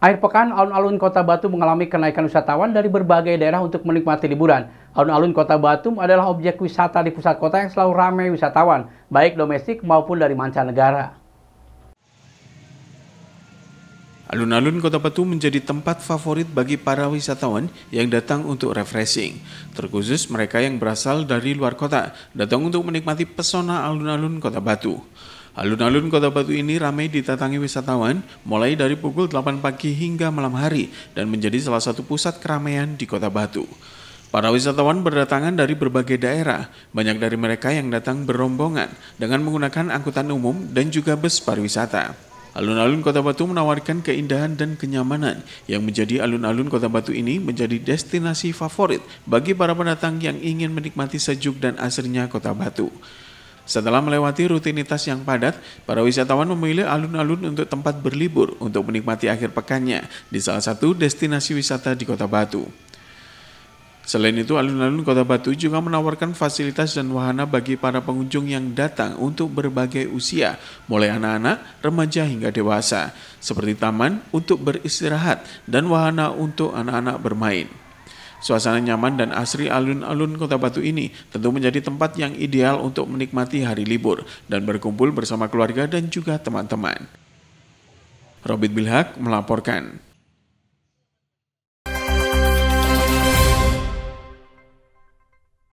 Akhir pekan, alun-alun Kota Batu mengalami kenaikan wisatawan dari berbagai daerah untuk menikmati liburan. Alun-alun Kota Batu adalah objek wisata di pusat kota yang selalu ramai wisatawan, baik domestik maupun dari mancanegara. Alun-alun Kota Batu menjadi tempat favorit bagi para wisatawan yang datang untuk refreshing, terkhusus mereka yang berasal dari luar kota, datang untuk menikmati pesona alun-alun Kota Batu. Alun-alun Kota Batu ini ramai ditatangi wisatawan mulai dari pukul 8 pagi hingga malam hari dan menjadi salah satu pusat keramaian di Kota Batu. Para wisatawan berdatangan dari berbagai daerah, banyak dari mereka yang datang berombongan dengan menggunakan angkutan umum dan juga bus pariwisata. Alun-alun Kota Batu menawarkan keindahan dan kenyamanan yang menjadi alun-alun Kota Batu ini menjadi destinasi favorit bagi para pendatang yang ingin menikmati sejuk dan asrinya Kota Batu. Setelah melewati rutinitas yang padat, para wisatawan memilih alun-alun untuk tempat berlibur untuk menikmati akhir pekannya di salah satu destinasi wisata di Kota Batu. Selain itu, alun-alun Kota Batu juga menawarkan fasilitas dan wahana bagi para pengunjung yang datang untuk berbagai usia, mulai anak-anak, remaja hingga dewasa, seperti taman untuk beristirahat dan wahana untuk anak-anak bermain. Suasana nyaman dan asri alun-alun kota Batu ini tentu menjadi tempat yang ideal untuk menikmati hari libur dan berkumpul bersama keluarga dan juga teman-teman. Robit Bilhak melaporkan.